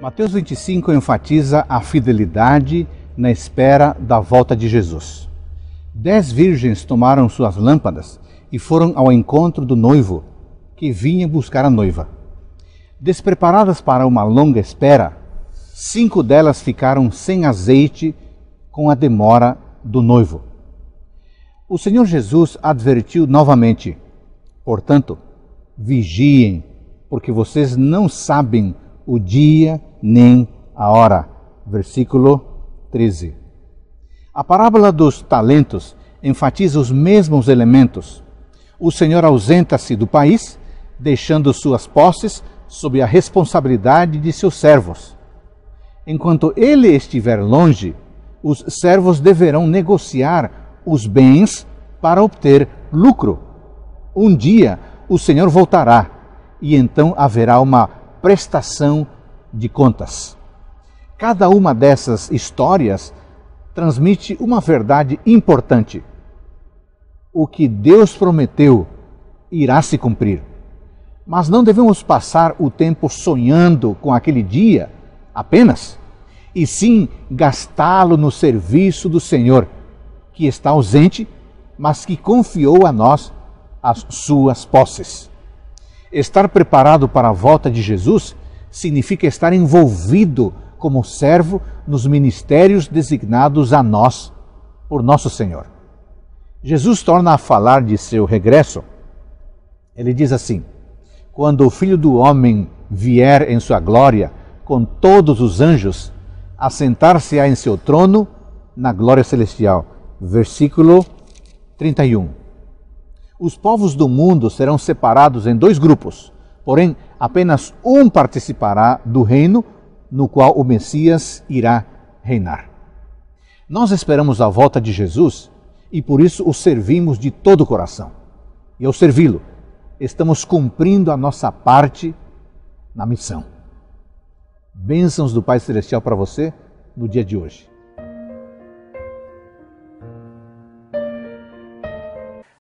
Mateus 25 enfatiza a fidelidade na espera da volta de Jesus. Dez virgens tomaram suas lâmpadas e foram ao encontro do noivo, que vinha buscar a noiva. Despreparadas para uma longa espera, cinco delas ficaram sem azeite com a demora do noivo. O Senhor Jesus advertiu novamente: portanto, vigiem, porque vocês não sabem o dia nem a hora. Versículo 13. A parábola dos talentos enfatiza os mesmos elementos. O Senhor ausenta-se do país, deixando suas posses sob a responsabilidade de seus servos. Enquanto ele estiver longe, os servos deverão negociar os bens para obter lucro. Um dia o Senhor voltará e então haverá uma prestação de contas. Cada uma dessas histórias transmite uma verdade importante. O que Deus prometeu irá se cumprir. Mas não devemos passar o tempo sonhando com aquele dia apenas, e sim gastá-lo no serviço do Senhor, que está ausente, mas que confiou a nós as suas posses. Estar preparado para a volta de Jesus significa estar envolvido como servo nos ministérios designados a nós por nosso Senhor. Jesus torna a falar de seu regresso. Ele diz assim: Quando o Filho do Homem vier em sua glória, com todos os anjos, assentar-se-á em seu trono na glória celestial. Versículo 31. Os povos do mundo serão separados em dois grupos, porém apenas um participará do reino no qual o Messias irá reinar. Nós esperamos a volta de Jesus e por isso o servimos de todo o coração. E ao servi-lo, estamos cumprindo a nossa parte na missão. Bênçãos do Pai Celestial para você no dia de hoje.